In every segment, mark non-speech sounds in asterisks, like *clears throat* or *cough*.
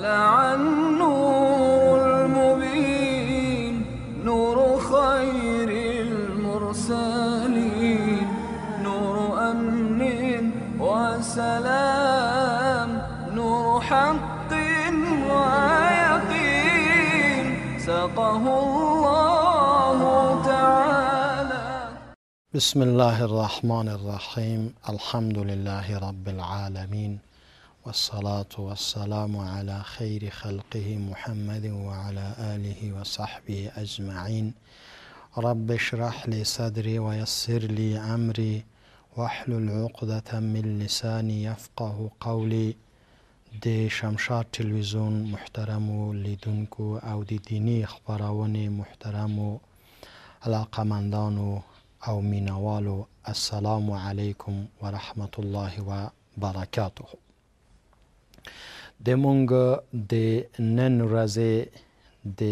طلع النور المبين نور خير المرسلين نور أمن وسلام نور حق ويقين سقه الله تعالى بسم الله الرحمن الرحيم الحمد لله رب العالمين والصلاة والسلام على خير خلقه محمد وعلى آله وصحبه أجمعين رب اشرح لي صدري ويسر لي أمري واحلل عقدة من لساني يفقه قولي دي شمشار تلویزیون محترم لدنكو او د دینی محترمو محترم قماندانو او منوالو السلام عليكم ورحمة الله وبركاته د مونږ د نن ورځې د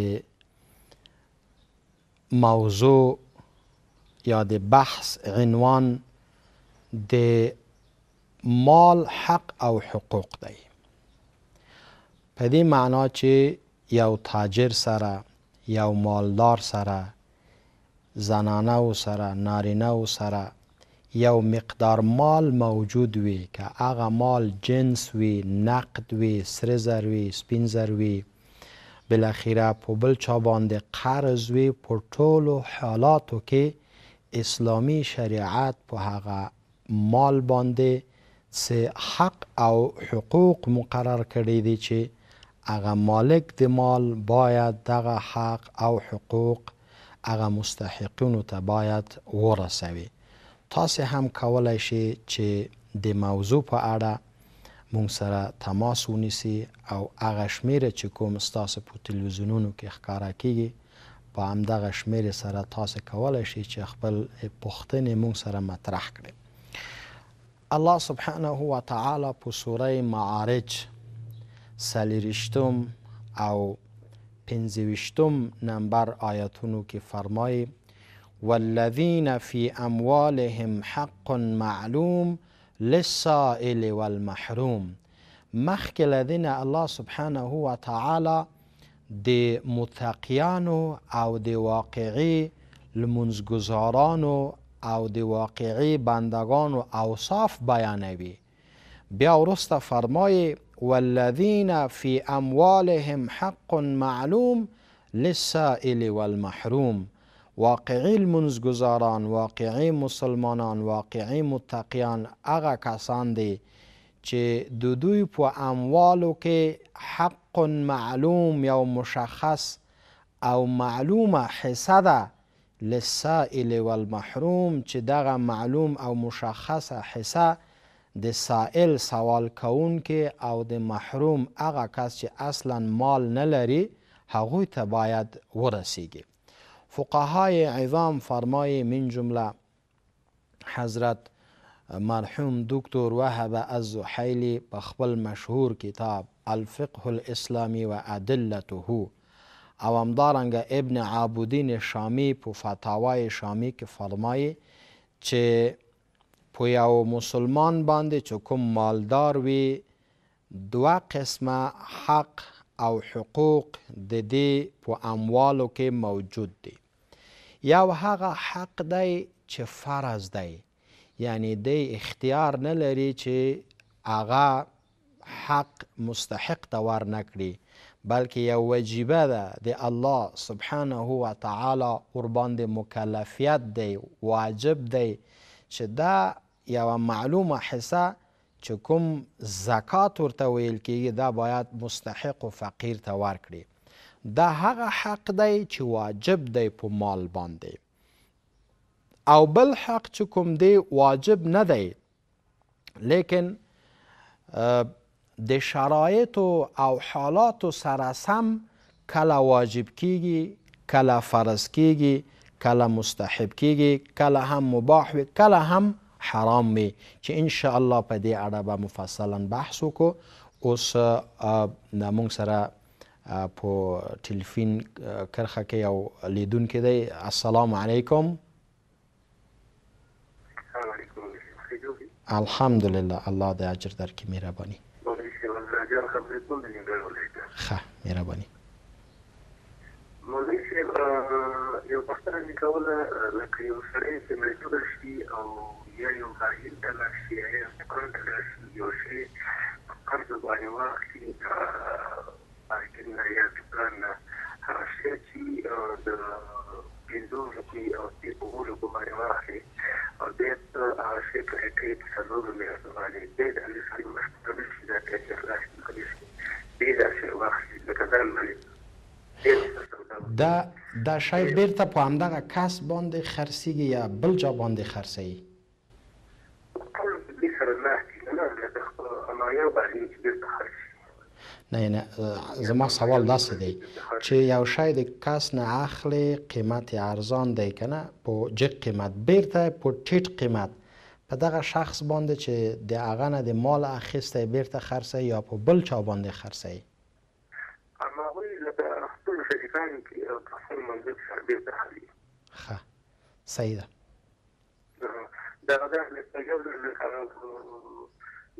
موضوع یا د بحث عنوان د مال حق او حقوق دی په دې معنا چې یو تاجر سره یو مالدار سره زنانه و سره نارینه و سره یو مقدار مال موجود وي که هغه مال جنس وي نقد وي سره زر وي سپین زر وي بالاخره په بل چا باندې قرض وي په ټولو حالاتو کې اسلامی شریعت په هغه مال باندې سه حق او حقوق مقرر کړی دي چې هغه مالک د مال باید دغه حق او حقوق هغه مستحقونو ته باید ورسوي تاسو هم کولای شئ چې د موضوع په اړه مونږ سره تماس ونیسي او هغه شمیره چې کوم ستاسو په تلویزیونونو کې ښکارا کیږي په همدغه شمیره سره تاسو کولای شئ چې خپل پوښتنې مونږ سره مطرح کړئ الله سبحانه و تعالی په سوره معارج سلیرشتم او پنځوشتم نمبر آیاتونو کې فرمایي والذين في أموالهم حق معلوم للسائل والمحروم مخك الذين الله سبحانه وتعالى دي متقيانو او دي واقعي المنزجزارانو او دي واقعي بندگانو اوصاف بیانوي بيا وروسته فرماي والذين في اموالهم حق معلوم للسائل والمحروم واقعی المنزګزاران واقعی مسلمانان واقعی متقیان هغه کسان دي چې د دوی په اموالو کې حق معلوم یو مشخص او معلومه حصه ده للسائل والمحروم چې دغه معلوم او مشخصه حصه د سائل سوال کوون کې او د محروم هغه کس چې اصلا مال نه لري هغوی ته باید ورسیږي فقهای عظام فرمای من جمله حضرت مرحوم دکتر وهب الزحیلی په خپل مشهور کتاب الفقه الاسلامی و ادلته او همدارنګه ابن عابدین شامی په فتاوای شامی کې فرمایي چې په یو مسلمان باندې چې کوم مالدار وي دوه قسمه حق او حقوق د دې په اموالو کې موجود دي یو هغه حق دی چې فرض دی یعنی د اختیار نه لري چې هغه حق مستحق ته ور نکړي بلکې یو وجیبه ده د الله سبحانه و تعالی قربان د مکلفیت دی واجب دی چې دا یوه معلومه حصه چې کوم زکات ورته ویل کیږي دا باید مستحق و فقیر ته ورکړي دا هغه حق دی چې واجب دی په مال باندې او بل حق چې کوم دی واجب نه دی لیکن د شرایطو او حالاتو سره سم کله واجب کیږي کله فرض کیږي کله مستحب کیږي کله هم مباح وي کله هم حرام وي چې ان شاء الله په دې اړه به مفصلا بحث وکړو اوس موږ سره په ټلیفون کرخه کې یو لیدونکی دی السلام علیکم الحمدلله الله د اجر درکې مهرباني ښه مهرباني مولوي صاحب یو پوښتنه مې کوله لکه یو سړی چې مریتوب شي او یا یو کارګر ته لاړ شي یا یو کار ته لاړ شي یو شی په قرض باندې واخلي کارګر نه یا دکان نه هغه شی چې د پنځو روپۍ او اوو روپو باندې واخلي او بیا ته هغه شی په هټۍ په څلورو میاشتو باندې بیا د هغې سړي مشتري شي دا پیسې خلاصې کړي شي بیا دا شی واخلي لکه دا دا دا شای بیرته په همدغه کس باندې خرڅیږي یا بل جا باندې خرڅیږي قضایا بهلي چې بیرته حل شي نه نه زما سوال داسې دی چې یو شی د کس نه اخلي قیمت ارزان دی کنه په جګ قیمت بیرته په ټیټ قیمت په دغه شخص باندې چې د هغه نه د مال اخیسته بیرته خرڅه یا په بل چا باندې خرڅه اما وی لکه خپل شریکان کې خپل منځ سره بیرته حل ښه صحیح ده دا دا د تجربه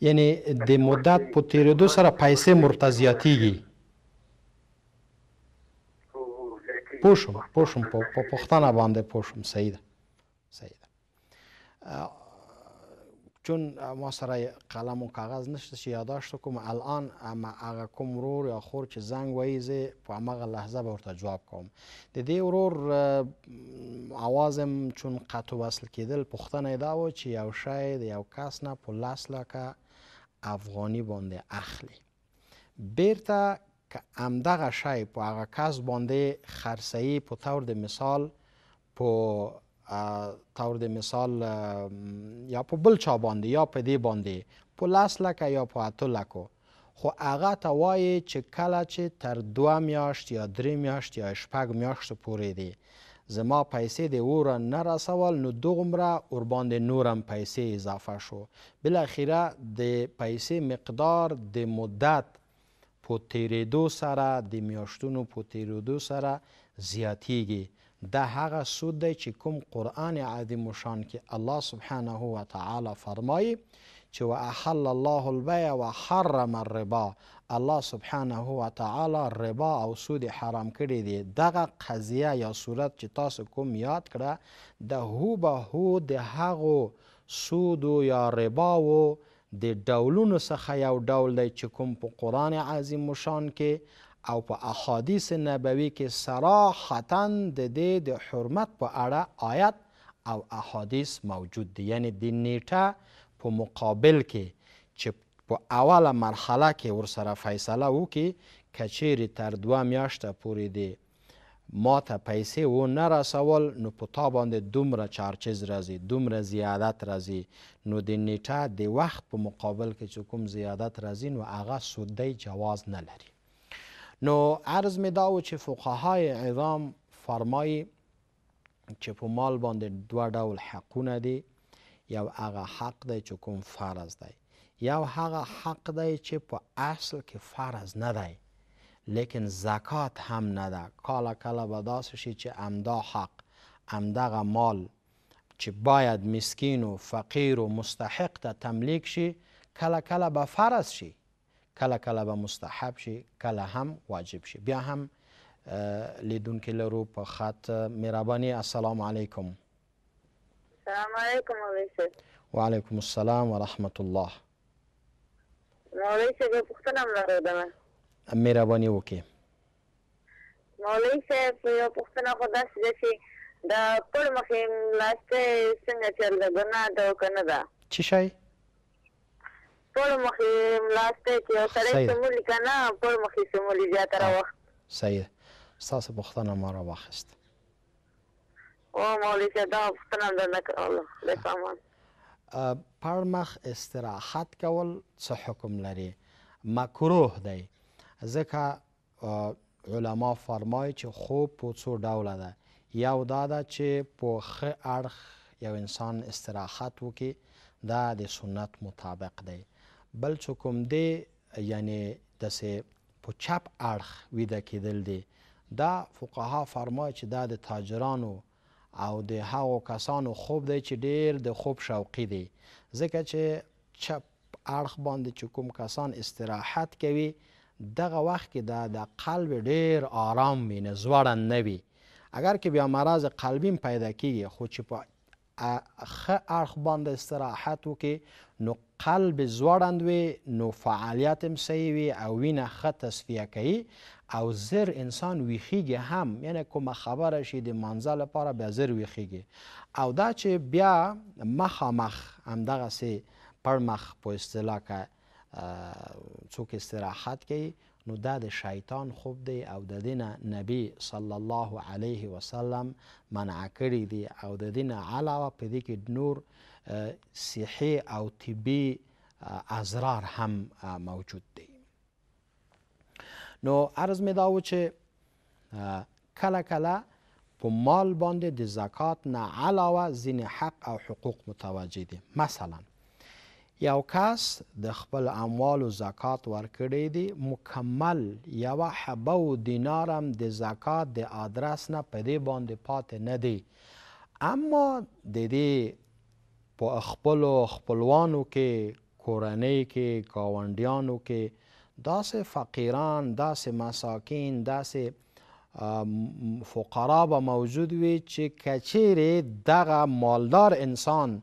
یعنی د مدت په تیریدو سره پیسې مرتضیاتیږي پوښم پوښم په پښتنه باندې پوښم سید سید چون ما سره قلم و کاغذ نشته چې یاداشت کوم الان اما هغه کوم ورور یا خور چې زنګ وایي زه په همغه لحظه به ورته جواب کوم د دې ورور اواز هم چون قطع وصل کېدل پوښتنه یې دا و چې یو شی د یو کس نه په لس لکه افغاني باندې اخلي بیرته که همدغه شی په هغه کس باندې خرڅیي په طور د مثال په طور د مثال یا په بل چا باندې یا په دې باندې په لاس لکه یا په اتو لکو خو هغه ته وایي چې کله چې تر دوه میاشت یا درې میاشت یا شپږ میاشتو پورې دی زما پیسې د اوره نه رسول نو دوغومره ورباندې نورم پیسې اضافه شو بالاخره د پیسې مقدار د مدت په تیرېدو سره د میاشتونو په تیرېدو سره زیاتیږي دا هغه سود دی چې کوم قرآن عظیم شان کې الله سبحانه و تعالی فرمایي چې واحل الله البيع وحرم الربا الله سبحانه و تعالی ربا او سود حرام کړی دی دغه قضیه یا صورت چې تاسو کوم یاد کړه د هو به هو د هغو سود یا ربا و د ډولونو څخه یو ډول دی چې کوم په قرآن عظیم شان کې او په احادیث نبوي کې صراحتن د دې د حرمت په اړه آیت او احادیث موجود دي یعنی د نیټه په مقابل کې چې په اوله مرحله کې ورسره فیصله وکړي کچیرې تر دوه میاشته پورې دی ما ته پیسې و نه رسول نو په تا باندې دومره چارچز راځي دومره زیادت راځي نو د نیټه د وخت په مقابل کې چې کوم زیادت راځي نو هغه سودی جواز نه لري نو عرض می دا و چې فقهای عظام فرمایي چې په مال باندې دوه ډول حقونه دي یو هغه حق دی چې کوم فرض دی یو هغه حق دی چې په اصل کې فرض نه دی لیکن زکات هم نه ده کاله کله به داسې شي چې امدا حق امدغه مال چې باید مسکین و فقیر و مستحق ته تملیک شي کله کله به فرض شي کله کله به مستحب شي کله هم واجب شي بیا هم لیدونکي لرو په خط مهرباني السلام علیکم السلام علیکم مولوی صاحب وعلیکم السلام ورحمت الله مولوی صاحب یو پوښتنه هم لرودمه مهرباني وکړئ مولوی صاحب یو پوښتنه خو داسې ده چې د پړ مخې لاستی څنګه چل ده ګناه ده او که نه ده څه شی پړ مخې ملاسته کې او سره سمولي کنه پړ مخې سمولي زیاتره وخت صحیح ستاسو پوښتنه ما را واخیست او مولوي صاحب دا پوښتنه درنه کوله د سامان پړ مخ استراحت کول څه حکم لري مکروه دی ځکه علما فرمایي چې خوب په څو ډوله ده یو دا ده چې په ښه اړخ یو انسان استراحت وکړي دا د سنت مطابق دی بل څه کوم دی یعنی داسې په چپ اړخ ویده کېدل دی دا فقها فرمایي چې دا د تاجرانو او د هغو کسانو خوب دی چې ډیر د خوب شوقي دی ځکه چې چپ اړخ باندې چې کوم کسان استراحت کوي دغه وخت کې دا د قلب ډیر آرام وي نه ځوړن نه وي اگر که بیا مرض قلبیم پیدا کیږي خو چې په ښه اړخ باندې استراحت وکړي نو قلب زوړند وي نو فعالیت هم صحیح وي او وینه ښه تصفیه کوي او زر انسان ویخیږي هم یعنی کومه خبره شي د منځه لپاره بیا زر ویخیږي او دا چې بیا مخامخ همدغسې پړمخ په اصطلاح که څوک استراحت کوي نو دا د شیطان خوب دی او د دینه نبی صلی الله علیه وسلم منع کړی دی او د دینه علاوه په دې کې نور صحي او طبي ازرار هم موجود دی نو عرض می داو چې کله کله په مال باندې د زکات نه علاوه ځینې حق او حقوق متوجه دي مثلا یو کس د خپل اموالو زکات ورکړي دي مکمل یو حبه او دینار هم د زکات د آدرس نه په دې باندې پاتې نه دي اما د دې په خپل خپلوانو کې کورنۍ کې کاونډیانو کې داسې فقیران داسې مساکین داسې فقرا به موجود وي چې کچیرې دغه مالدار انسان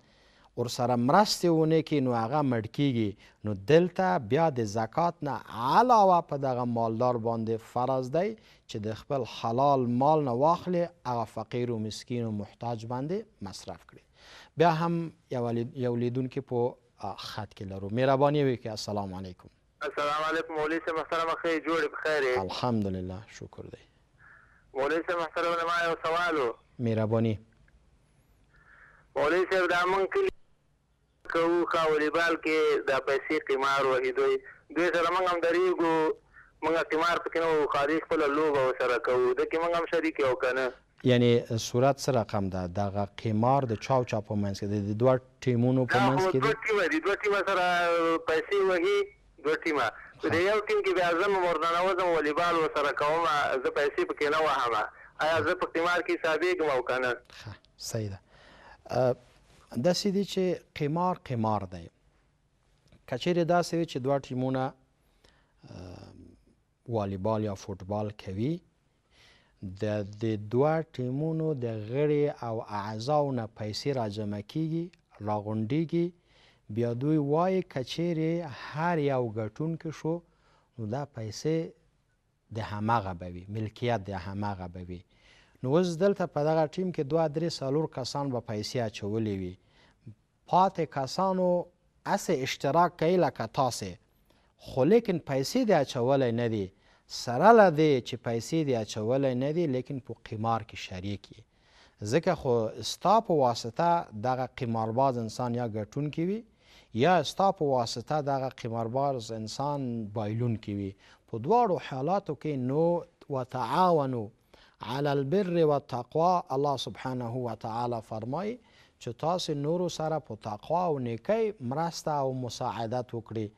ورسره مرستې ونه کړي نو هغه مړ کیږي نو دلته بیا د زکات نه علاوه په دغه مالدار باندې فرض دی چې د خپل حلال مال نه واخلې هغه فقیر و مسکین و محتاج باندې مصرف کړي بیا هم یو لیدونکي په خط کې لرو مهرباني وکړئ السلام علیکم السلام علیکم مولوی صاحب محترم خیر جوړ بخیر الحمدلله شکر دی مولوی صاحب محترم ما یو سوالو مهرباني مولوی صاحب دا مونږ کوو ښه والیبال کې دا پیسې قمار وهي دوی دوی سره موږ هم درېږو موږ قمار پکې نه وو خالي خپله لوبه ورسره کوو ده کې موږ هم شریک یو که نه یعنی صورت څه رقم ده دغه قمار د چاو چا په منځ کې د دوه ټیمونو په منځ کې دوه ټیمه دي دوه ټیمه سره پیسې وهي دوه ټیمه د یو ټیم کې بیا زه مردانه وزم والیبال ورسره کوم زه پیسې پکې نه وهمه آیا زه په قمار کې حسابېږم او که نه صحیح ده داسې دي چې قمار قمار دی که چیرې داسې وي چې دوه ټیمونه والیبال یا فوټبال کوي د د دوه ټیمونو د غړي او اعضاو نه پیسې راجمع کیږي راغونډیږي بیا دوی وایي که چیرې هر یو ګټونکی شو نو دا پیسې د هماغه به وي ملکیت د هماغه به وي نو اوس دلته په دغه ټیم کې دوه درې څلور کسان به پیسې اچولې وي پاتې کسانو اسې اشتراک کوي لکه تاسې خو لیکن پیسې دې اچولی نه دي سره له دې چې پیسې دې اچولی نه دي لیکن په قمار کې شریک یي ځکه خو ستا په واسطه دغه قمارباز انسان یا ګټونکی وي یا ستا په واسطه دغه قمارباز انسان بایلونکی وي په دواړو حالاتو کې نو وتعاونو علی البر و تقوا الله سبحانه و تعالی فرمای چې تاسو نورو سره په تقوا او نیکی مرسته او مساعدت وکړي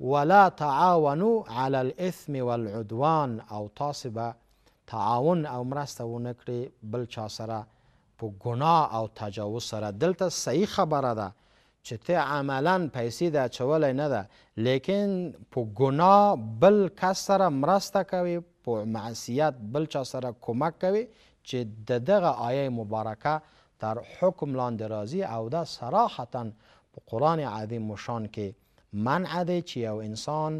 ولا تعاونوا علی الاثم والعدوان او تاسو به تعاون او مرسته ونه کړي بل چا سره په ګناه او تجاوز سره دلته صحیح خبره ده چې ته عملا پیسې د اچولی نه ده لیکن په ګناه بل کس سره مرسته کوي په معصیت بل چا سره کمک کوي چې د دغه آیه مبارکه در حکم لاندې راځي او دا صراحتا په قرآن عظیم مشان کې منع دی چې یو انسان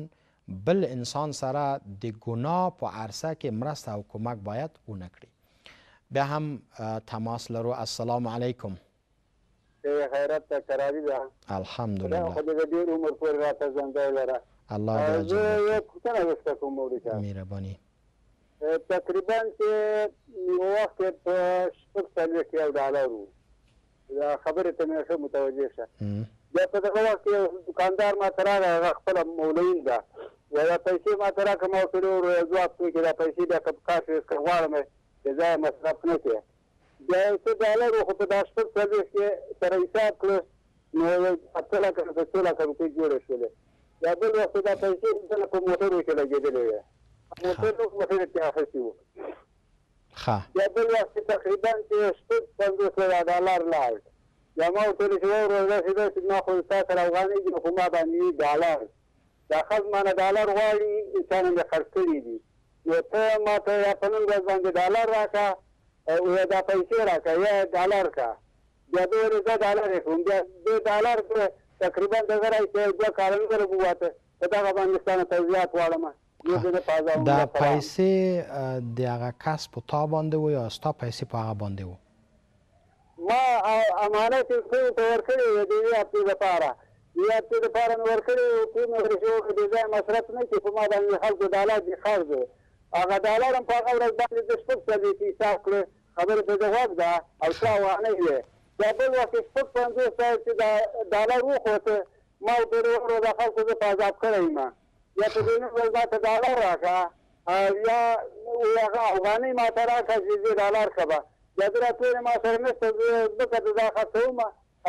بل انسان سره د ګناه په عرصه کې مرسته او کمک باید ونه کړي بیا هم تماس لرو السلام علیکم خیرت تکراری ده الحمدلله خو دې ډیر عمر پورې راته زنده لره الله دې اجازه یو پوښتنه وکړم مولوی صاحب مهرباني تقریبا چې یو وخت په شپږ څلوېښت یو ډالر وو دا خبره ته مې ښه متوجه شه بیا په دغه وخت کې دکاندار ما ته راغی هغه خپله مولوي ده وایي دا پیسې ما ته راکړه ما ورته وویل ځواب کړي چې دا پیسې بیا که کار شوې که غواړم چې ځای مصرف نه کړې بیا یې څه ډالر وو خو په دا شپږ څلوېښت کې سره حساب کړو نو اته لکه څو لکه روپۍ جوړې شولې بیا بل وخت دا پیسې دلته په موټرو کې لګېدلې وې موټر موټر کې اخیستی وو ها یا بل وخت تقریبا چې شپږ پنځوس زره ډالر لاړ یا ما ورته ویل چې ورور راځي دا چې ما خو تاسو سره افغاني کې خو ما باندې ډالر دا خزمانه ډالر غواړي انسان یې خرڅ کړی دي یو ته ما ته یا په نن ورځ باندې ډالر راکا او یا دا پیسې راکا یا ډالر کا بیا به رضا ډالر کوم بیا دې ډالر تقریبا دغه راځي چې دوه کارن سره بواته دا باندې ستانه توضیحات واړم دا پیسې د هغه کس په تا باندې و یا ستا پیسې په هغه باندې و ما امانت یې څو ورکړې وې د دې خپل لپاره یا ته د فارن ورکړې ته نو غریشو کې د ځای مصرف نه کې په ما باندې خلکو داله دي خرج هغه داله هم په هغه ورځ باندې د شپږ څه دي حساب کړ خبره په جواب ده او څه وانه یې دا بل وخت شپږ پنځه ساعت د داله وخوته ما ورو ورو د خلکو په عذاب کړی ما یا په دې ډول دا ډالر راکا یا هغه افغاني ما ته راکا چې دې ډالر کبا یا درته ما سره نشته د کده دا خاطرم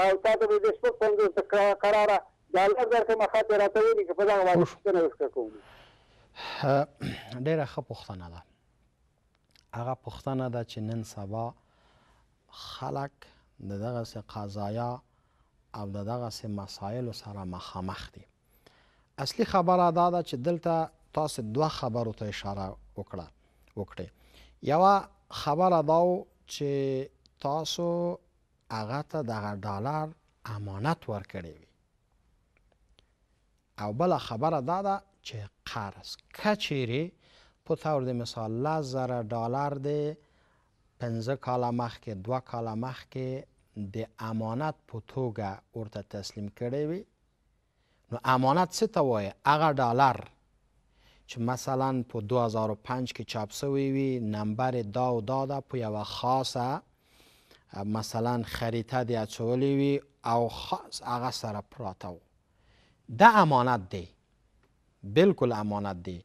او تاسو به د شپږ پنځه قراره ډالر درته ما خاطر راته ویل چې په دا واسطه نه وکړم ډیره ښه پوښتنه ده هغه پوښتنه ده چې نن سبا خلک د دغه قضایا او د دغه مسایل سره مخامخ دي اصلي خبره دا ده چې دلته تاسو دوه خبرو ته اشاره وکړه وکړې یوه خبره دا چې تاسو هغه ته دغه ډالر امانت ورکړی وي او بله خبره دا ده چې قرض که چیرې په طور د مثال لس زره ډالر دې پنځه کاله مخکې دوه کاله مخکې د امانت په توګه ورته تسلیم کړی وي نو امانت څه ته وایي هغه ډالر چې مثلا په 2005 کې چاپ شوی وي نمبر دا او دا ده په یوه خاصه مثلا خریطه دې اچولی وي او خاص هغه سره پراته و دا امانت دی بلکل امانت دی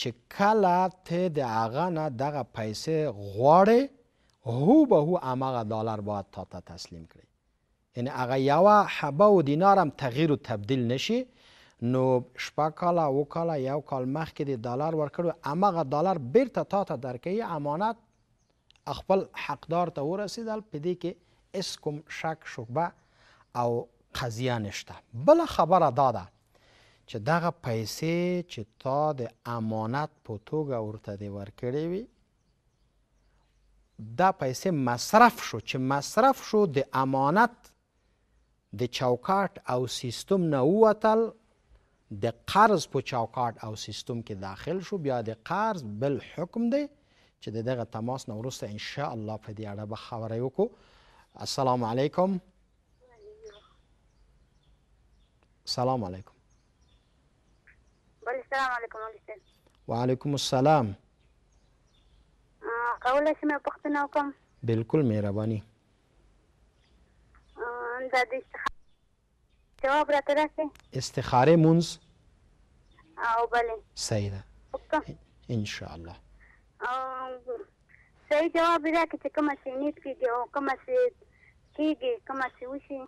چې کله ته د هغه نه دغه پیسې غواړې هو به هو هماغه ډالر باید تا ته تسلیم کړي یعنی هغه یوه حبه و دینار هم تغییر و تبدیل نشي نو شپږ کاله اوه کاله یو کال مخکې دې ډالر ورکړو همغه ډالر بیرته تا ته درکوي امانت خپل حقدار ته ورسېدل په دې کې هیڅ کوم شک شبه او قضیه نشته بله خبره دا ده چې دغه پیسې چې تا د امانت په توګه ورته دې ورکړې وي دا پیسې مصرف شو چې مصرف شو د امانت د چوکاټ او سیستم نه ووتل د قرض په چوکاټ او سیستم کې داخل شو بیا د قرض بل حکم دی چې دغه تماس نه وروسته ان شاء الله په دې اړه به خبرې وکړو السلام علیکم سلام علیکم بل سلام علیکم وعلیکم السلام کولی شم یو پوښتنه وکړم بلکل مهرباني دا د جواب راته راسي استخاره مونز او بله صحیح ده ان شاء الله صحیح جواب راکړي چې کومه سي نیت کېږي او کومه سي کېږي کومه سي وشي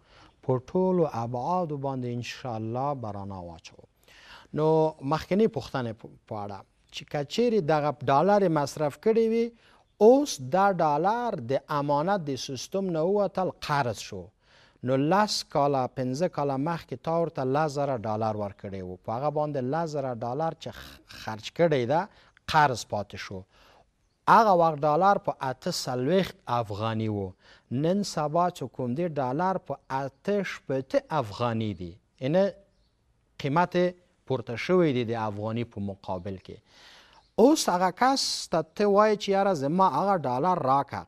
په ټولو ابعادو باندې ان شاء الله برانا واچو نو مخکنی پوښتنه په اړه چې کچېری دغه ډالر مصرف کړی وي اوس دا ډالر د امانت د سیستم نه وتل قرض شو نو لاس کاله پنځه کاله مخکې تا ورته لس زره ډالر ورکړی وو په هغه باندې لس زره ډالر چې خرج کړی ده قرض پاتې شو هغه وخت ډالر په اته څلوېښت افغاني وو نن سبا چې کوم دی ډالر په اته شپېته افغاني دی یعنې قیمت پورته شوی دی د افغاني په مقابل کې اوس هغه کس ته ته وایي چې یاره زما هغه ډالر راکه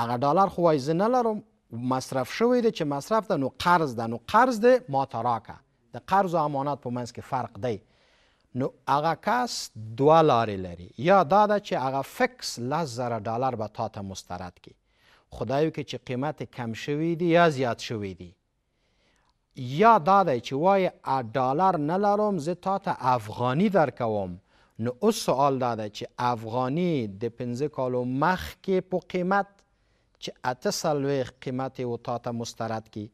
هغه ډالر خو وایي زه نه لرم مصرف شوی دی چې مصرف ده نو قرض ده نو قرض ده ما تراکه د قرض او امانت په منځ کې فرق دی نو هغه کس دوه لارې لري یا دا ده چې هغه فکس لس زره ډالر به تا ته مسترد کی خدای وکړي چې قیمت کم شوی دی یا زیات شوی دی یا دا دی چې وای ډالر نه لرم زه تا ته افغاني درکوم نو اوس سوال دا ده چې افغاني د پنځه کالو مخکې په قیمت چې اته څلوېښت قیمت یې و تا ته مسترد کړي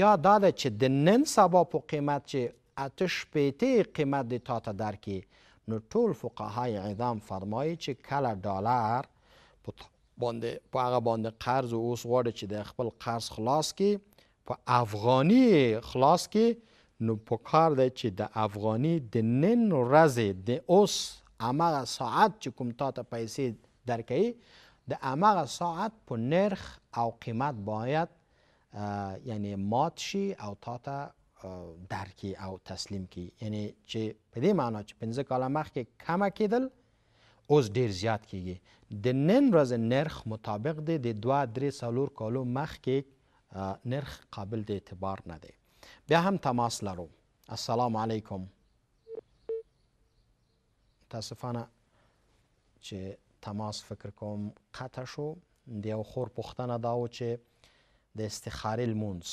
یا دا ده چې د نن سبا په قیمت چې اته شپېتې قیمت دې تا ته درکړي نو ټول فقهای عظام فرمایي چې کله ډالر په باندې په هغه باندې قرض او اوس غواړي چې د خپل قرض خلاص کړي په افغاني خلاص کړي نو په کار دی چې د افغاني د نن ورځې د اوس هماغه ساعت چې کوم تا ته پیسې درکوي د امغه ساعت په نرخ او قیمت باید یعنی مات شي او تا ته درکی او تسلیم کی یعنی چې په دې معنا چې 15 کاله مخکې کمه کېدل اوس ډیر زیات کیږي د نن ورځ نرخ مطابق دی د 2 3 سالور کالو مخکې نرخ قابل د اعتبار نه دی بیا هم تماس لرو السلام علیکم متاسفانه چې تماس فکر کوم قطع شو د یو خور پوښتنه دا و چې د استخارې لمونځ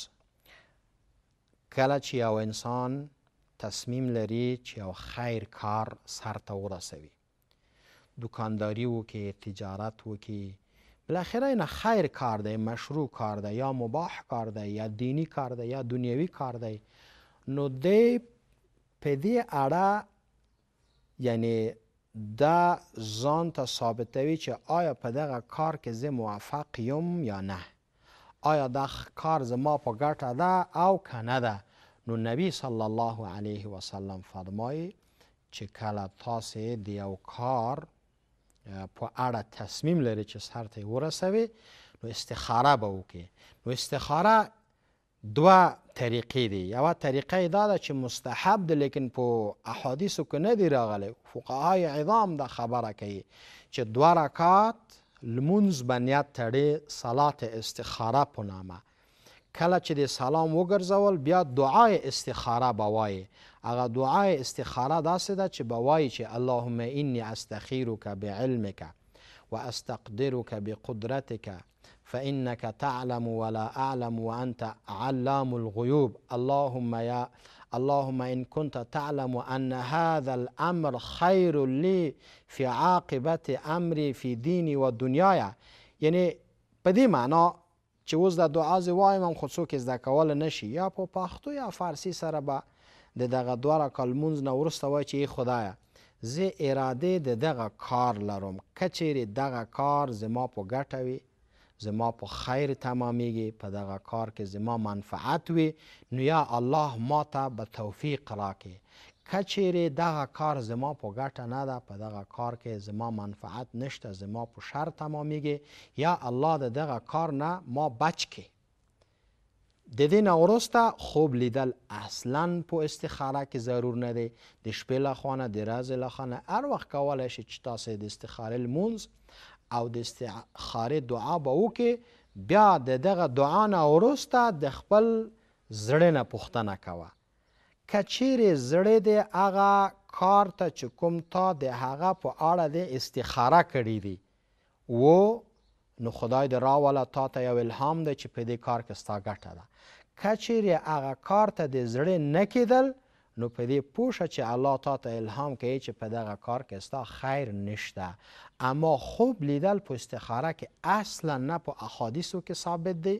کله چې یو انسان تصمیم لري چې یو خیر کار سرته ورسوي دکانداری وکړي تجارت وکړي بالاخره نه خیر کار دی مشروع کار دی یا مباح کار دی یا دینی کار دی یا دنیوي کار دی نو دی په دې اړه یعنی دا ځان ته ثابتوي چې آیا په دغه کار کې زه موفق یم یا نه آیا دا کار زما په ګټه ده او که نه ده نو نبی صلی الله علیه وسلم فرمایي چې کله تاسې د یو کار په اړه تصمیم لري چې سر ته یې ورسوي نو استخاره به وکړي نو استخاره دوه طریقې دي یوه طریقه دا ده چې مستحب ده لیکن په احادیثو کې نه دي راغلی فقهای عظام دا خبره کوي چې دوه رکات لمونځ به نیت تړي صلات استخاره په نامه کله چې د سلام وګرځول بیا دعای استخاره به وایي هغه دعای استخاره داسې ده چې به وایي چې اللهم انی استخیرک بعلمک واستقدرک بقدرتک فإنك تعلم ولا أعلم وأنت علام الغيوب اللهم يا اللهم إن كنت تعلم أن هذا الأمر خير لي في عاقبة أمري في ديني ودنياي یعنی په دې معنا چې اوس د دعا زه وایم هم خو څوک زده کولی نه شي یا په پښتو یا فارسی سره به د دغه دوه رکال لمونځ نه وروسته وایي چې خدایه زه اراده د دغه کار لرم که چیرې دغه کار زما په ګټه وي زما په خیر تمامیږي په دغه کار کې زما منفعت وي نو یا الله ما ته به توفیق راکړي که چیرې دغه کار زما په ګټه نه ده په دغه کار کې زما منفعت نشته زما په شر تمامیږي یا الله د دغه کار نه ما بچ کې د دې نه وروسته خوب لیدل اصلا په استخاره کې ضرور نه دی د شپې لخوا نه د ورځې لخوا نه هر وخت کولی شي چې تاسې د استخارې لمونځ او د استخاره دعا به وکې بیا د دغه دعا نه وروسته د خپل زړه نه پوښتنه کوه که چیرې زړه د هغه کار ته چې کوم تا د هغه په اړه د استخاره کړی دی و نو خدای دې راوله تا ته یو الهام ده چې په دې کار کې ستا ګټه ده که چیرې هغه کار ته د زړه نه کېدل نو په دې پوه چې الله تا ته الهام کوي چې په دغه کار کې ستا خیر نشته اما خوب لیدل په استخاره کې اصلا نه په احادیثو کې ثابت دی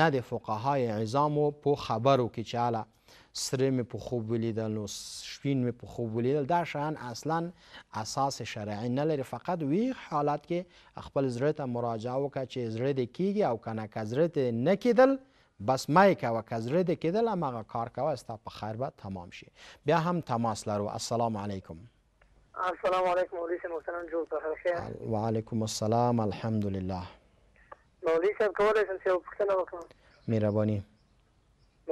نه د فقهای عظامو په خبرو کې چې اله سره مې په خوب ولیدل نو شپین مې په خوب ولیدل دا شیان اصلا اساس شرعي نه لري فقط وی حالت کې خپل زړه ته مراجعه وکړه چې زړه دې کیږي او کنه که زړه دې نه کیدل بس مای کوه که زړه دې کیدل هماغه کار کوه ستا په خیر به تمام شي بیا هم تماس لرو السلام علیکم السلام علیکم مولوی صاحب محترم جوړ په خیر شه وعلیکم السلام الحمدلله مولوی صاحب کولای شم چې پوښتنه وکړم مهرباني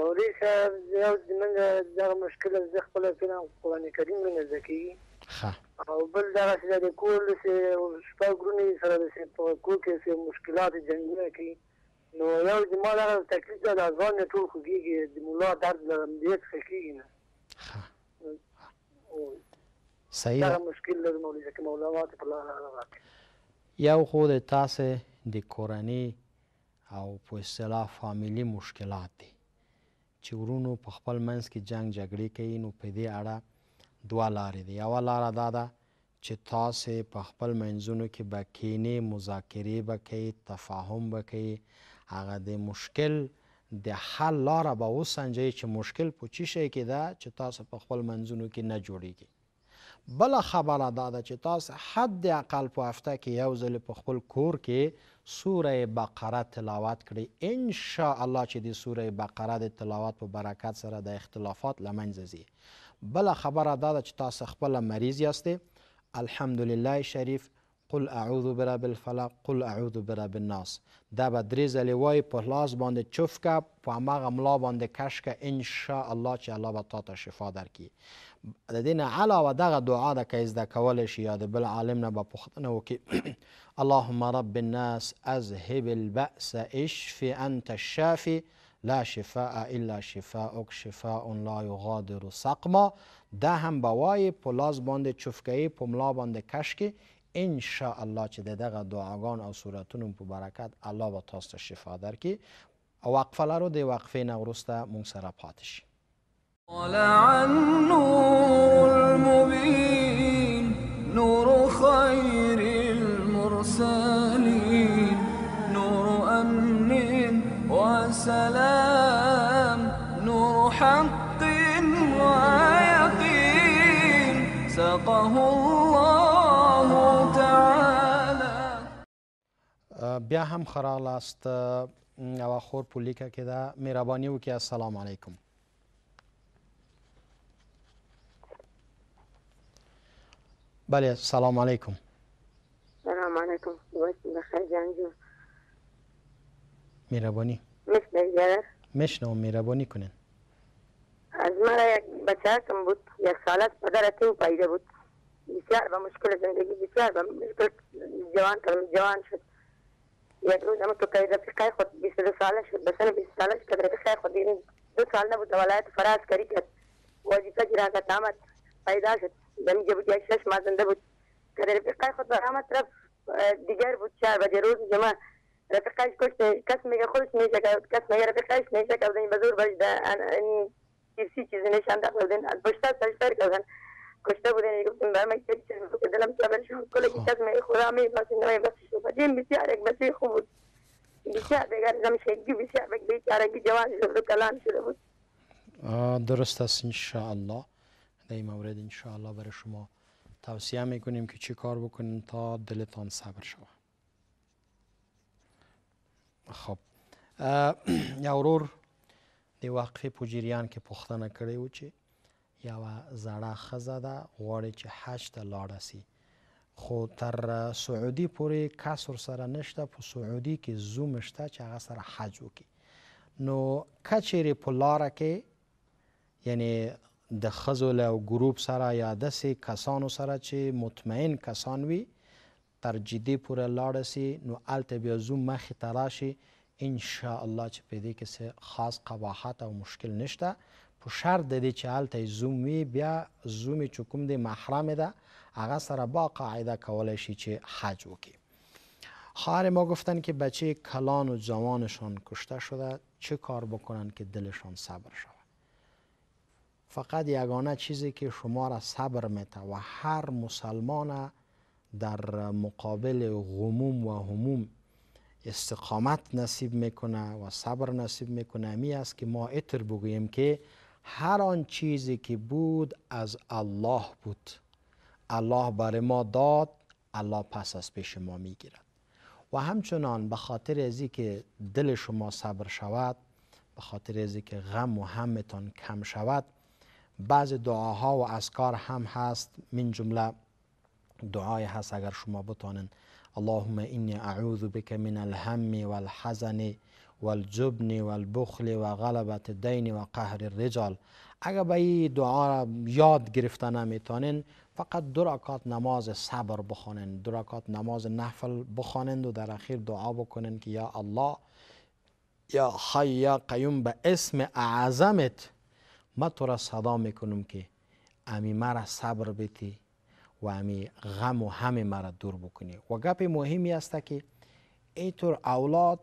مولوی صاحب یو زمونږ دغه مشکل زه خپل کینه قران کریم نه زکی ها او بل دا چې د کور سه شپه ګرونی سره د کور کې سه مشکلات جنگونه کوي نو یو زما دا تکلیف ده د ځان ټول خوږیږي د مولا درد لرم دې څه کیږي نه ها صحیح دا مشکل لري مولوي چې مولانا ته په لاره راغی یو خو د تاسو د کورنۍ او په اصطلاح فامیلی مشکلات دي چې ورونو په خپل منځ کې جنگ جګړې کوي نو په دې اړه دوه لارې دي یوه لاره دا ده چې تاسو په خپل منځونو کې به کینې مذاکرې به کوي تفاهم به کوي هغه د مشکل د حل لاره به وسنجئ چې مشکل په چی شی کې ده چې تاسو په خپل منځونو کې نه جوړیږي بل خبره دا ده چې تاسو حد اقل په هفته کې یو ځل په خپل کور کې سوره بقره تلاوت کړئ ان شاء الله چې د سوره بقره د تلاوت په برکت سره د اختلافات لمنځه ځي بل خبره دا ده چې تاسو خپل مریض یاستئ الحمدلله شریف قل اعوذ برب الفلق قل اعوذ برب الناس دا به درې ځلې وایي په لاس باندې چف که په هماغه ملا باندې کش که انشاء الله چې الله به تا ته شفا درکړي د دې نه علاوه دغه دعا ده که یې زده کولی شي یا د بل عالم نه به پوښتنه وکړي *clears throat* اللهم رب الناس اذهب البأس اشف انت الشافي لا شفاء الا شفاءك شفاء لا يغادر سقما ده هم به وایي په لاس باندې چفکهیي په ملا باندې کش کې ان شاء الله چې دغه دعاګان او صورتونو په برکت الله به تاسو ته شفا درکړي وقفه لرو د وقفې نه وروسته مونږ سره پاتې شي طلع النور المبين نور خير المرسلين نور أمن وسلام نور حق ويقين سقه الله بیا هم ښه راغلاست یوه خور په لیکه کې ده مهرباني وکړئ السلام علیکم بله سلام علیکم سلام علیکم بخیر جانجو مهربانی میشنوم مهربانی کنین از مرا یک بچه کم بود یک سالت پدر تیو پایده بود بسیار با مشکل زندگی بسیار با مشکل جوان کردم جوان شد یادونه مو تو کای رفیق کای خود 20 ساله شد بسنه 20 ساله شد رفیق کای خود این دو سال نبود ولایت فراز کری کرد وظیفه جراحت آمد پیدا شد بنی جب جای شش ماه زنده بود کده رفیق کای خود برآمد طرف دیگر بود چهار بجه روز جمع رفیق کایش کشته کس میگه خودش میشه که کس میگه رفیق کایش میشه که بزنی بزور برش ده این چیزی چیزی نشان ده بزن بشتر سرش بر کردن کشته بودن گفتم برام یک چیز دلم صبر شد کل یک از می خورا می بس نه بس شو بجیم بسیار یک بسی خوب بود بسیار دیگر زم شگی بسیار یک بیچارگی جواز شد کلام شده بود درست است انشاءالله در این مورد انشاءالله برای شما توصیه میکنیم که چی کار بکنیم تا دلتان صبر شود خب یا ورور د واقفې په جریان کې پوښتنه کړې و چې یو زړه خزه ده غواړي چې حج ته لاړه سي خو تر سعودي پورې کسر سره نشته په سعودي کې زوم شته چې هغه سره حج وکړي نو کچېرې په لاره کې یعنی د خزو له ګروپ سره یا داسې کسانو سره چې مطمئن کسان وي تر جدي پورې لاړه سي نو الته بیا زوم مخې ته راشي ان شاء الله چې په دې کې خاص قواحت او مشکل نشته په شرط د دې چې هلته زوم وي بیا زوم چې کوم محرم ده هغه سره با قاعده کولی شي چې حج وکړي خواهر ما گفتن که بچه کلان و جوانشان کشته شده چه کار بکنن که دلشان صبر شود فقط یگانه چیزی که شما را صبر میته و هر مسلمان در مقابل غموم و هموم استقامت نصیب میکنه و صبر نصیب میکنه می است که ما اتر بگوییم که هر آن چیزی که بود از الله بود الله برای ما داد الله پس از پیش ما میگیرد و همچنان به خاطر ازی که دل شما صبر شود به خاطر ازی که غم و همتان کم شود بعض دعاها و اذکار هم هست من جمله دعای هست اگر شما بتانن اللهم اینی اعوذ بک من الهم والحزن والجبن والبخل و الدین وقهر و الرجال اگر به این دعا را یاد گرفته نمیتونین فقط دو رکات نماز صبر بخونین دو نماز نفل بخونین و در اخیر دعا بکنین که یا الله یا حی یا قیوم به اسم اعظمت ما تو را صدا میکنم که امی مرا صبر بیتی و امی غم و همه مرا دور بکنی و گپ مهمی است که اینطور اولاد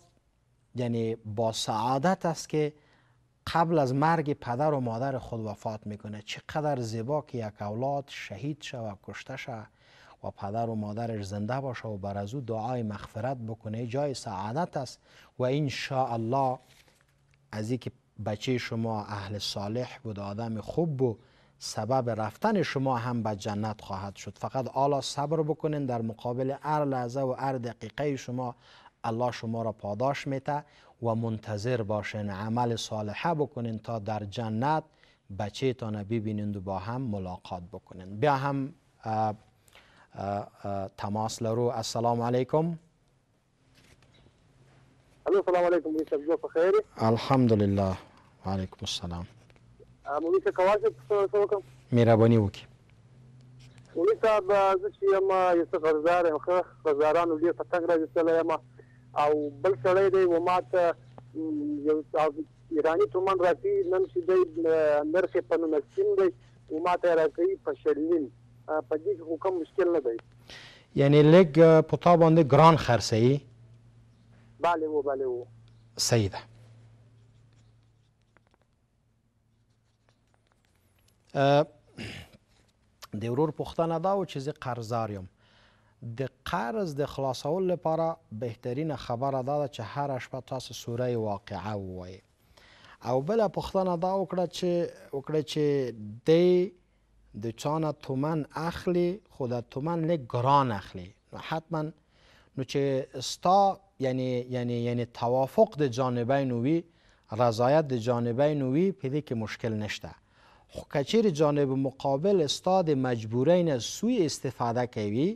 یعنی با سعادت است که قبل از مرگ پدر و مادر خود وفات میکنه چقدر زیبا که یک اولاد شهید شد و کشته شد و پدر و مادرش زنده باشه و بر از او دعای مغفرت بکنه جای سعادت است و این الله از اینکه بچه شما اهل صالح بود آدم خوب بود سبب رفتن شما هم به جنت خواهد شد فقط آلا صبر بکنین در مقابل هر لحظه و هر دقیقه شما الله شما را پاداش میته و منتظر باشین عمل صالحه بکنین تا در جنت بچه تانه ببینند و با هم ملاقات بکنین بیا هم تماس لرو السلام علیکم الو سلام علیکم یوسف جو بخیر الحمدلله علیکم السلام میشه صاحب کواسه څه وکم مهرباني وکی. مولوی صاحب ازش چې یم یوسف غزار یم ښه غزارانو او بل سړی دی و ماته یو ایرانی تومن راځي نن چې دی نرسه په نوم سین دی و ماته راکړي په شړین په دې کې کوم مشکل نه دی یعنی لګ په تا باندې ګران خرڅه ای bale و bale و سیده د ورور پوښتنه دا و چې زه قرضار یم د قرض د خلاصول لپاره بهترینه خبره دا ده چې هر شپه تاسو سوره واقعه ووایئ او بل پوښتنه دا وکړه چې وکړه چې د د چانه تومن اخلي خو د تومن لږ ګران اخلي نو حتما نو چې ستا یعنی یعنی یعنی توافق د جانبین وي رضایت د جانبین وي په دې کې مشکل نشته خو کچیر جانب مقابل استاد مجبورین سوی استفاده کوي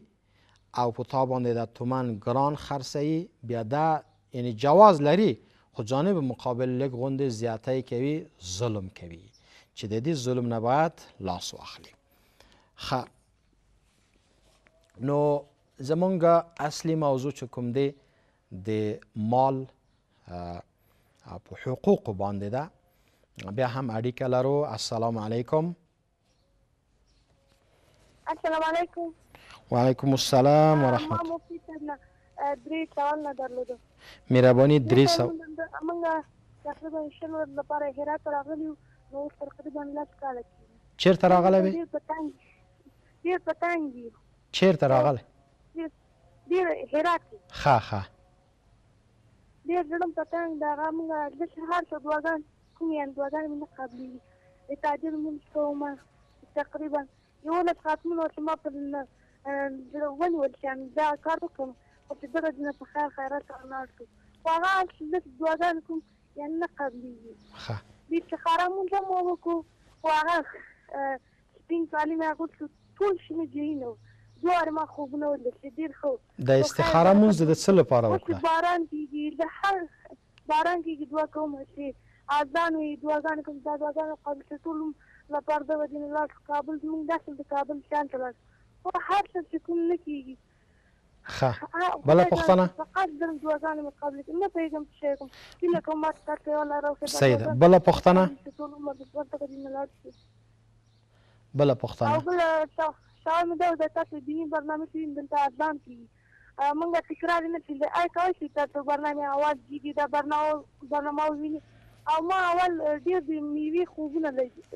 او په تا باندې د تومن ګران خرڅوي بیا دا یعنی جواز لري خو جانب مقابل لږ غوندې زیاتی کوي ظلم کوي چې د دې ظلم نه باید لاس واخلي ښه نو زمونږ اصلي موضوع چې کوم دی د مال په حقوقو باندې ده بیا هم اړیکه لرو السلام علیکم السلام علیکم وعلیکم السلام ورحمت الله درې سوال نه درلوده مهرباني درې سوال موږ تقریبا شل ورځې لپاره هرات راغلی نو تقریبا لس کاله کېږي چېرته راغلی وې ډېر په تنګ یو چېرته راغلی ډېر هرات کې ښه ښه ډېر زړم په تنګ د هغه موږ د سهار څو دعاګان کومې دعاګانې مې نه قبلېږي د تاجر مونځ کوم تقریبا یولس خاتمونه ورته ما په زه ونیول شم دا کار وکړم خو چې دغه دنه په خیر خیرات ولاړ شو خو هغه حال چې زه دعاګانې کوم یعنې نه قبلېږي ښه بېفتخاره مونځ مو وکړو خو هغه سپین کالي مې اغوستو ټول شنه جهین وو دوه ما خوبونه ولیدل ډېر ښه د استخاره مونځ د څه لپاره وکړه باران کېږي د هر باران کېږي دعا کوم چې اذان وي دعاګانې کوم دا دعاګانې قبل چې ټول لپاره د ودې نه لاړ کابل زموږ داسې د کابل شان ته لاړ خو هر څه چې کوم نه کېږي ښه بله پوښتنه فقط ځم دعاګانې مقابل کې نه پوهېږم چې شی کوم هیله کوم ما ته تکه یو لاره وښې صحیح ده بله پوښتنه چې ټول عمر د ژوند څخه دې نه لاړ شي بله پوښتنه او بله شاور مې دا و چې تاسو دیني برنامه چې دلته ارزان کېږي موږ تکرار نه چې آی کولی شي تاسو برنامه اواز جي دا برنامه برنامه ویني او ما اول ډېر د میوې خوبونه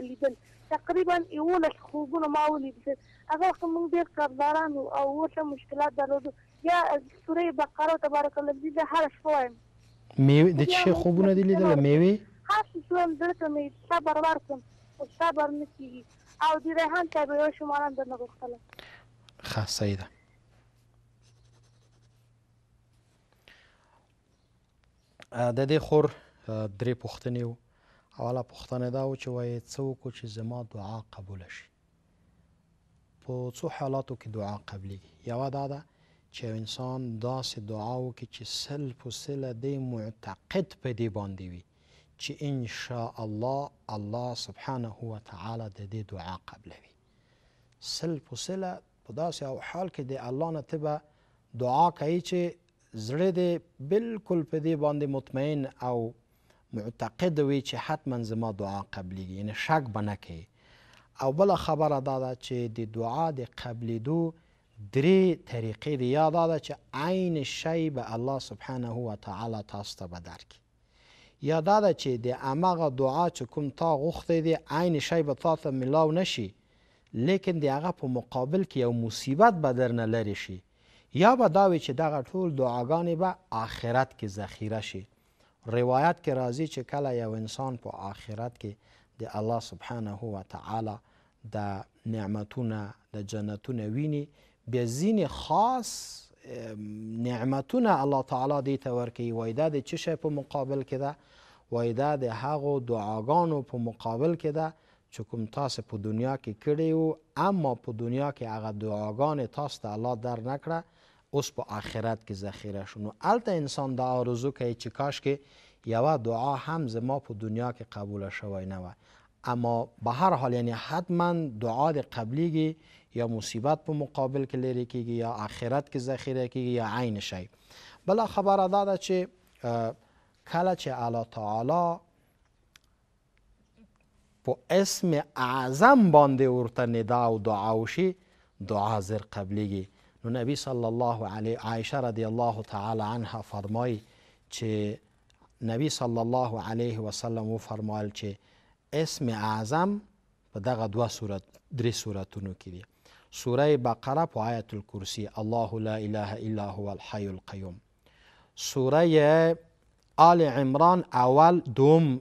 لیدل تقریبا 11 خوبونه ما ولیدل هغه وخت موږ ډېر کارداران او ورته مشکلات درلودو یا سوره بقره تبارک الله دې هر شپه وایم میوه د څه خوبونه دي لیدل میوه هر څه هم درته مې صبر ورکم او صبر نکي او د ریحان ته یو شماره درنه غوښتله خاصه ده د دې خور درې پوښتنې وو اوله پوښتنه دا و چې وایي څه وکړو چې زما دعا قبوله شي په څو حالاتو کې دعا قبلیږي یوه دا ده چې انسان داسې دعا وکړي چې سل په سله دی معتقد په دې باندې وي چې ان شاء الله الله سبحانه و تعالی د دې دعا قبلوي سل په سله په داسې او حال کې د الله نه ته به دعا کوي چې زړه دې بالکل په دې باندې مطمئن او معتقد وي چې حتما زما دعا قبلیږي یعنی شک به نه کوي او بله خبره دا ده چې د دعا د قبلیدو درې طریقې دي یا دا ده چې عین شی به الله سبحانه وتعالی تاسو ته به درکړي یا دا ده چې د همغه دعا چې کوم تا غوښتی دی عین شی به تا ته میلاو نشي لیکن د هغه په مقابل کې یو مصیبت به درنه لرې شي یا به دا وي چې دغه ټول دعاګانې به آخرت کې ذخیره شي روایت کې راځي چې کله یو انسان په آخرت کې د الله سبحانه و تعالی د نعمتونه د جنتونه ویني بیا ځینې خاص نعمتونه الله تعالی دې ته ورکوي وایي دا د څه شی په مقابل کې ده وایي دا د هغو دعاګانو په مقابل کې ده چې کوم تاسو په دنیا کې کړی و اما په دنیا کې هغه دعاګانې تاسو ته الله در نکړه اوس په آخرت کې ذخیره شونه الته انسان د آرزو کوي چې کاش کې یوه دعا هم زما په دنیا کې قبول شوی نه و اما به هر حال یعنی حتما دعا د قبلیږي یا مصیبت په مقابل کې لري کیږي یا آخرت کې ذخیره کیږي یا عین شی بل خبره دا ده چې کله چې الله تعالی په اسم اعظم باندې ورته ندا او دعا وشي دعا زر قبلیږي نو نبی صلی الله علیه عایشه رضی الله تعالی عنها فرمای چې نبی صلی الله علیه وسلم و فرمایل چې اسم اعظم په دغه دوه صورت درې صورتونو کې دی سوره بقره په آیت الکرسی الله لا اله الا هو الحي القيوم سوره آل عمران اول دوم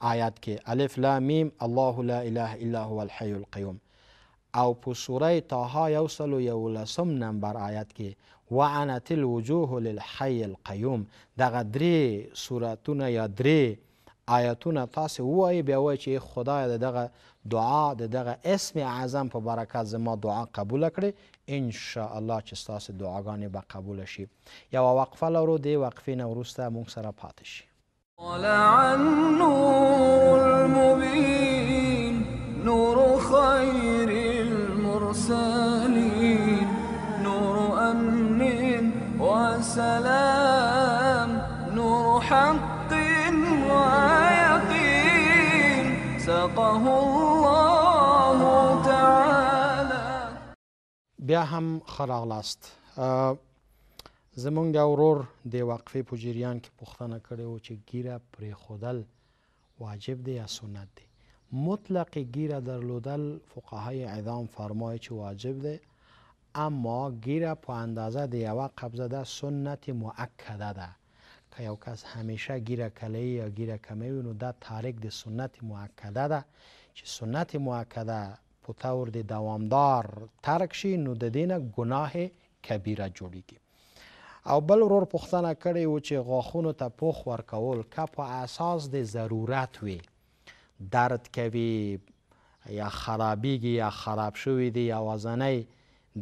آیات کې الف لام میم الله لا اله الا هو الحي القيوم او په سوره طه یو سلو یولسم نمبر آیت کې وعنت الوجوه للحی القیوم دغه درې سوراتونه یا درې آیتونه تاسې ووایي بیا وایي چې خدای د دغه دعا د دغه اسم اعظم په برکت زما دعا قبول کړي ان شاء الله چې ستاسو دعاګانې به قبول شي یو وقفه لرو دی وقفې نه وروسته موږ سره پاتې شي نور المبين نور خير المرسلين نور أمن وسلام نور حق ويقين سقه الله تعالى بیا هم خراغلاست زمونږ ورور د وقفې په جریان کې پوښتنه کړې و چې ګیره پرې خودل واجب دی یا سنت دی مطلق گیره درلودل فقهای عظام فرمای چه واجب ده اما گیره په اندازه د یوه قبضه ده سنت مؤکده ده که یو کس همیشه گیره کلی یا گیره کمی وي نو دا تارک د سنت مؤکده ده چې سنت مؤکده په طور د دوامدار ترک شي نو د دې نه ګناه کبیره جوړیږي او بل ورور پوښتنه کړې و چې غاښونو ته پوخ ورکول که په اساس د ضرورت وي درد کوي یا خرابیږي یا خراب شوی دی یا وزنی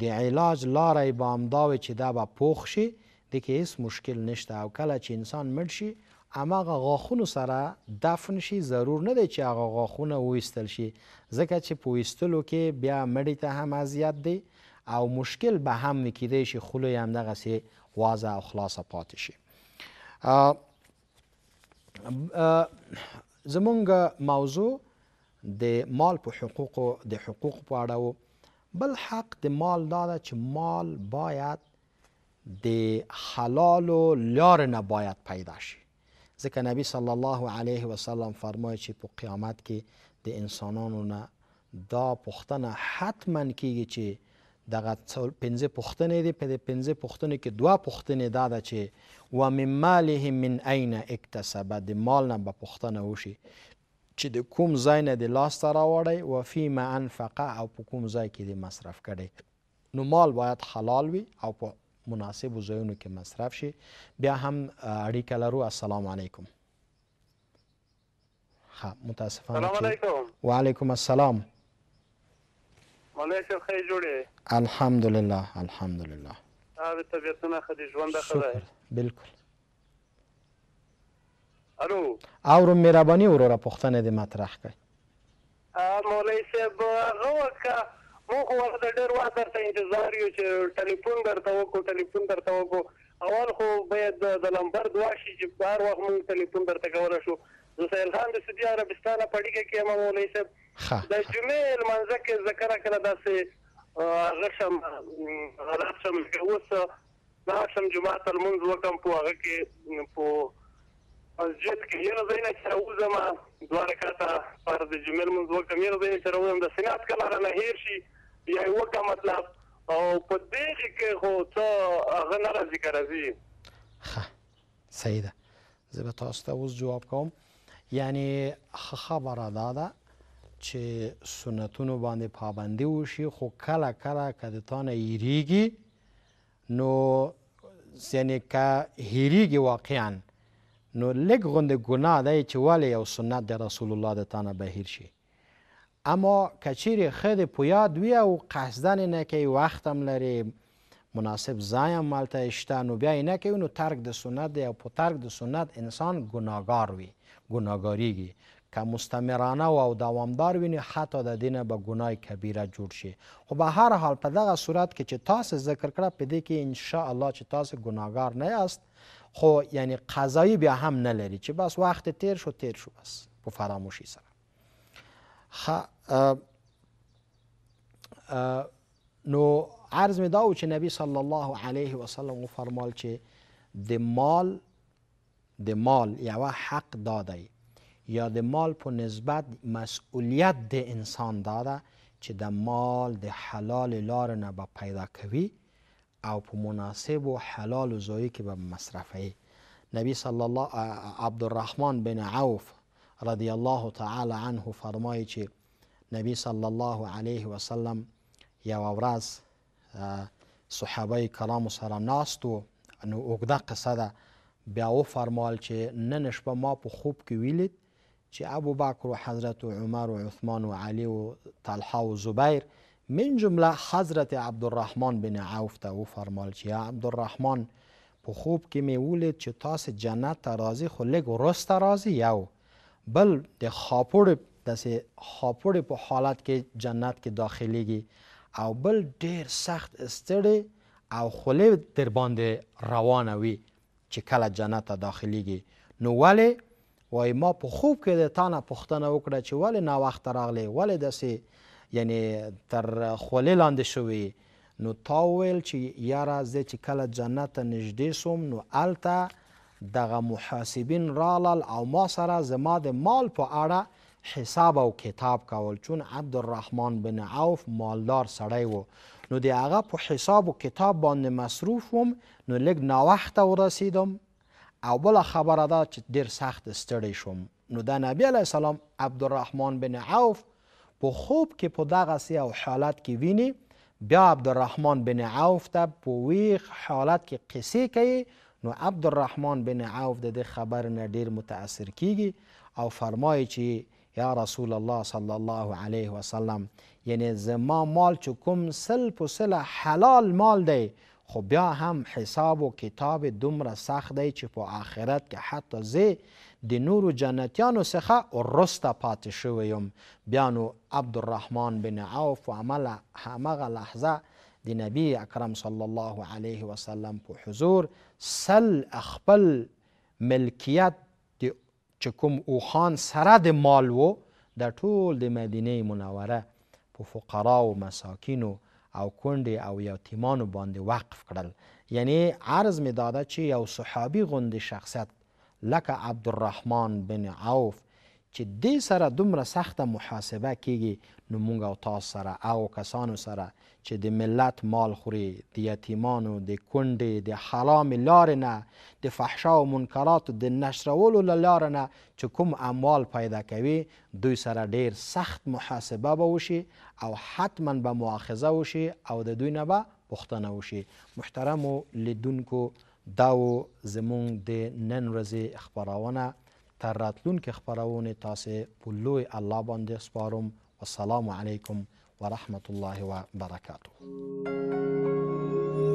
د علاج لاره به همدا چې دا به پوخ شي د کې هیڅ مشکل نشته او کله چې انسان مړ شي هماغه غاښونو سره دفن شي ضرور نه دی چې هغه غاښونه وویستل شي ځکه چې په ویستلو کې بیا مړی ته هم اذیت دی او مشکل به هم کیدی شي خوله یې همدغسې وازه او خلاصه پاتې شي زمونږ موضوع د مال په حقوقو د حقوق په اړه وو بل حق د مال دا ده چې مال باید د حلال و لار نه باید پیدا شي ځکه نبی صلی الله علیه وسلم فرمایي چې په قیامت کې د انسانانو نه دا پوښتنه حتما کیږي چې دغه پنځه پوښتنې دي په دې پنځه پوښتنې کې دوه پوښتنې دا ده چې و من ماله من عین اکتسب د مال نه به پوښتنه وشي چې د کوم ځای نه د لاسته راوړی و فیما انفقه او په کوم ځای کې د مصرف کړی نو مال باید حلال وي او په مناسبو ځایونو کې مصرف شي بیا هم اړیکه لرو السلام علیکم ها متاسفانه وعلیکم السلام مولای شیخ خیر جوړې الحمدلله الحمدلله تاسو طبیعتونه خدي ژوند خدای بالکل الو او مهرباني وروره پوښتنه دې مطرح کړئ مولای صاحب هغه وکړه موږ ورته ډېر وخت درته انتظار یو چې ټلیفون درته وکړو ټلیفون درته وکړو اول خو باید د لمبر دوا شي چې بار وخت موږ ټلیفون درته کولی شو زه الهام د سعودي عربستان په اړه کې ما مولوي صاحب د جمعې لمانځه کې ذکر کړه داسې غشم غلطم اوس دا سم جمعه تل منځ وکم په هغه کې په مسجد کې یره زینا چې راوځم دوه رکعاته فرض جمعې لمانځه وکم یره زینا چې راوځم د سنت کله نه هیر شي یا یو کوم مطلب او په دې کې خو ته هغه نه راځي راځي ها سیده زه به تاسو ته اوس جواب کوم یعنی خبره دا ده چې سنتونو باندې پابندي وشي خو کله کله که د تا نه هیریږي نو یعنی که هیریږي واقعا نو لږ غوندې ګناه دی چې ولې یو سنت د رسول الله د تا نه بهیر شي اما که چیرې ښه د په یاد وي او قصدن نه کوي وخت هم لري مناسب ځای هم هلته شته نو بیا یې نه کوي نو ترک د سنت دی او په ترک د سنت انسان ګناهګار وي ګناګاریږي که مستمرانه او دوامدار ویني حتی د دینه به ګنای کبیره جوړ شي خو به هر حال په دغه صورت کې چې تاسو ذکر کړه په دې کې ان شاء الله چې تاسو ګناګار نه یاست خو یعنی قضایی بیا هم نه لري چې بس وخت تیر شو تیر شو بس په فراموشی سره خ اه اه نو عرض می دا چې نبی صلی الله علیه وسلم فرمال چې د مال د مال یوه حق دا دی یا د مال په نسبت مسئولیت د انسان دا ده چې د مال د حلال لار نه به پیدا کوي او په مناسب و حلال و زایی که به مصرفه نبی صلی الله عبدالرحمن بن عوف رضی الله تعالی عنه فرمایی چې نبی صلی الله علیه وسلم یو ورځ صحابه کرام سره ناست و نو اوږده قصه ده بیا وفرمال چې نن شپه ما په خوب کې ویلید چې ابو بکر او حضرت عمر او عثمان او علي او طلحه او زبیر من جمله حضرت عبدالرحمن بن عوف ته وفرمال چې یا عبدالرحمن په خوب کې مې ولید چې تاسو جنت ته راځي خو لږ وروسته راځي یو بل د خاپوړ داسې خاپوړ په حالت کې جنت کې داخليږي او بل ډیر سخت استړی او خولې در باندې روانه وي چې کله جنت ته داخلیږي نو ولې وای ما په خوب کې د تا نه پوښتنه وکړه چې ولې ناوخته راغلی ولې داسې یعنی تر خولې لاندې شوې نو تا وویل چې یاره زه چې کله جنت ته نږدې سوم نو هلته دغه محاسبین رالل او ما سره زما د مال په اړه حساب او کتاب کول چون عبدالرحمن بن عوف مالدار سړی و نو د هغه په حساب او کتاب باندې مصروف وم نو لږ ناوخته ورسیدم او بل خبره ده چې ډیر سخت ستړی شوم نو د نبی علی سلام عبدالرحمن بن عوف په خوب کې په دغه سی او حالت کې ویني بیا عبدالرحمن بن عوف ته په ویخ حالت کې قصې کوي نو عبدالرحمن بن عوف د دې خبر نه ډیر متاثر کیږي او فرمایي چې یا رسول الله صلی الله علیه وسلم یعنی زما مال چې کوم سل په سل حلال مال دی خو بیا هم حساب و کتاب دومره سخت دی چې په آخرت کې حتی زه د نورو جنتیانو څخه رسته پاتې شوی یم بیا نو عبدالرحمن بن عوف همغه لحظه د نبی اکرم صلی الله علیه وسلم په حضور سل خپل ملکیت چې کوم اوخان سره د مال و د ټول د مدینه منوره په فقرا و مساکینو او کونډې او یتیمانو باندې وقف کړل یعنی عرض می داده چې یو صحابي غوندې شخصیت لکه عبدالرحمن بن عوف چې دې سره دومره سخته محاسبه کیږي نو مونږ او تاسو سره او کسانو سره چې د ملت مال خوري د یتیمانو د کونډې د حرام لارې نه د فحشا او منکراتو د نشرولو له لارې نه چې کوم اموال پیدا کوي دوی سره ډیر سخت محاسبه به وشي او حتما به مؤاخذه وشي او د دوی نه به پوښتنه وشي محترمو لیدونکو دا و زموږ د نن ورځې خپرونه تر راتلونکې خپرونې تاسې په لوی الله باندې سپارم والسلام علیکم ورحمة الله وبركاته